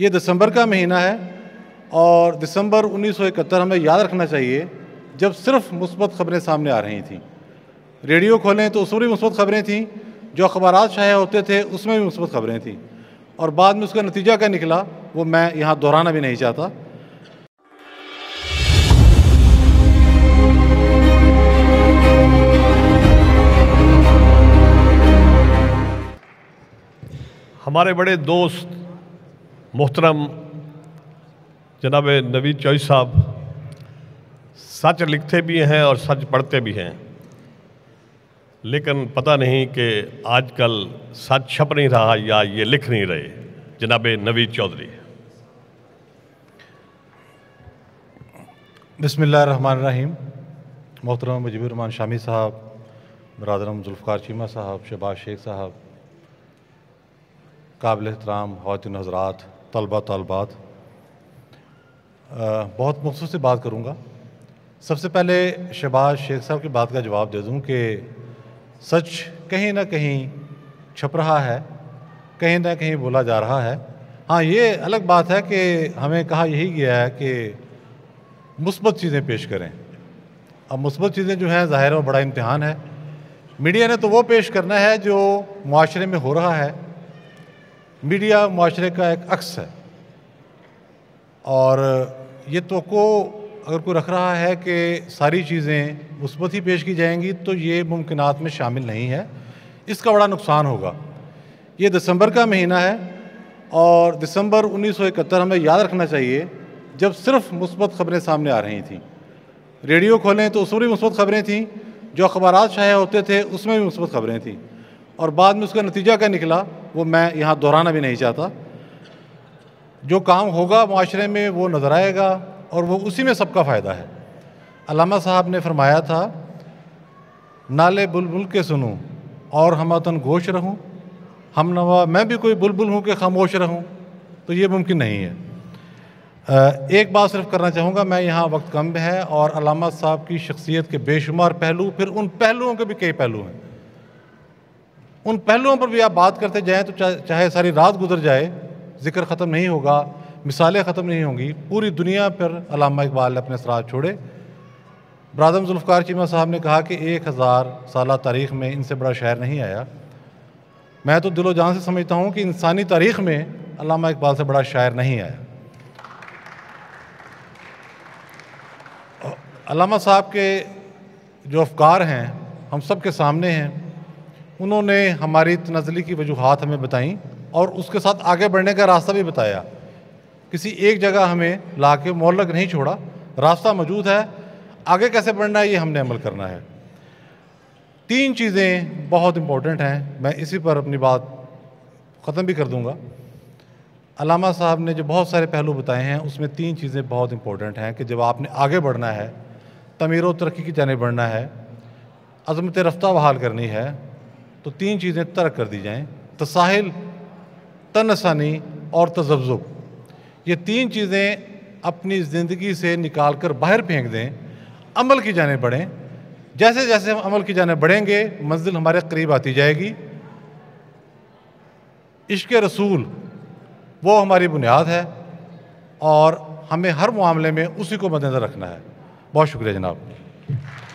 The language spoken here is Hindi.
ये दिसंबर का महीना है और दिसंबर 1971 हमें याद रखना चाहिए जब सिर्फ मुस्बत खबरें सामने आ रही थी रेडियो खोलें तो उसमें भी मुस्बत खबरें थीं जो अखबार शाया होते थे उसमें भी मुस्बत खबरें थीं और बाद में उसका नतीजा क्या निकला वो मैं यहाँ दोहराना भी नहीं चाहता हमारे बड़े दोस्त मोहतरम जनाब नवी चौई साहब सच लिखते भी हैं और सच पढ़ते भी हैं लेकिन पता नहीं कि आजकल सच छप नहीं रहा या ये लिख नहीं रहे जनाब नवी चौधरी रन रहीम मोहतरम मुजीबरमान शामी साहब बरदरम जुल्फ़ार चीमा साहब शहबाज शेख साहब काबिल एहतराम हौतिन हजरात तलबा तलबात तो बहुत मखसूस से बात करूँगा सबसे पहले शहबाज शेख साहब की बात का जवाब दे दूँ कि सच कहीं ना कहीं छप रहा है कहीं ना कहीं बोला जा रहा है हाँ ये अलग बात है कि हमें कहा यही गया है कि मुस्बत चीज़ें पेश करें अब मुस्बत चीज़ें जो हैं ज़ाहिर और बड़ा इम्तहान है मीडिया ने तो वो पेश करना है जो माशरे में हो रहा है मीडिया माशरे का एक अक्स है और ये तो को अगर कोई रख रहा है कि सारी चीज़ें मुस्बत ही पेश की जाएंगी तो ये मुमकिन में शामिल नहीं है इसका बड़ा नुकसान होगा ये दिसंबर का महीना है और दिसंबर 1971 हमें याद रखना चाहिए जब सिर्फ मुस्बत खबरें सामने आ रही थी रेडियो खोलें तो उसमें भी मुस्बत खबरें थीं जो अखबार शाये होते थे उसमें भी मुस्बत खबरें थीं और बाद में उसका नतीजा क्या निकला वो मैं यहाँ दोहराना भी नहीं चाहता जो काम होगा माशरे में वो नज़र आएगा और वो उसी में सबका फ़ायदा है अलामा साहब ने फरमाया था नाले बुलबुल के सुनूँ और हमातन गोश रहूँ हम नवा मैं भी कोई बुलबुल हूँ कि खामोश रहूँ तो ये मुमकिन नहीं है एक बात सिर्फ करना चाहूँगा मैं यहाँ वक्त कम है और अलामा साहब की शख्सियत के बेशुमार पहलू फिर उन पहलुओं के भी कई पहलू हैं उन पहलुओं पर भी आप बात करते जाएँ तो चाहे सारी रात गुजर जाए जिक्र ख़त्म नहीं होगा मिसालें ख़त्म नहीं होंगी पूरी दुनिया पर अलामा इकबाल ने अपने असरा छोड़े ब्रादम जुल्फ़ार चीमा साहब ने कहा कि एक हज़ार साल तारीख़ में इनसे बड़ा शहर नहीं आया मैं तो दिलो जान से समझता हूँ कि इंसानी तारीख़ में अलामा इकबाल से बड़ा शायर नहीं आया अलामा साहब के जो अफकार हैं हम सब के सामने हैं उन्होंने हमारी तनजली की वजूहत हमें बताई और उसके साथ आगे बढ़ने का रास्ता भी बताया किसी एक जगह हमें ला के मोहलक नहीं छोड़ा रास्ता मौजूद है आगे कैसे बढ़ना है ये हमने अमल करना है तीन चीज़ें बहुत इम्पोर्टेंट हैं मैं इसी पर अपनी बात ख़त्म भी कर दूँगा अलामा साहब ने जो बहुत सारे पहलू बताए हैं उसमें तीन चीज़ें बहुत इम्पोर्टेंट हैं कि जब आपने आगे बढ़ना है तमीर व तरक्की की जाने बढ़ना है अज़मत रफ्तार बहाल करनी है तो तीन चीज़ें तर्क कर दी जाएँ तसाहिल तनसानी और तजब्जुब ये तीन चीज़ें अपनी ज़िंदगी से निकाल कर बाहर फेंक दें अमल की जाने बढ़ें जैसे जैसे हम अमल की जाने बढ़ेंगे मंजिल हमारे करीब आती जाएगी इश्क रसूल वो हमारी बुनियाद है और हमें हर मामले में उसी को मद्देनज़र रखना है बहुत शुक्रिया जनाब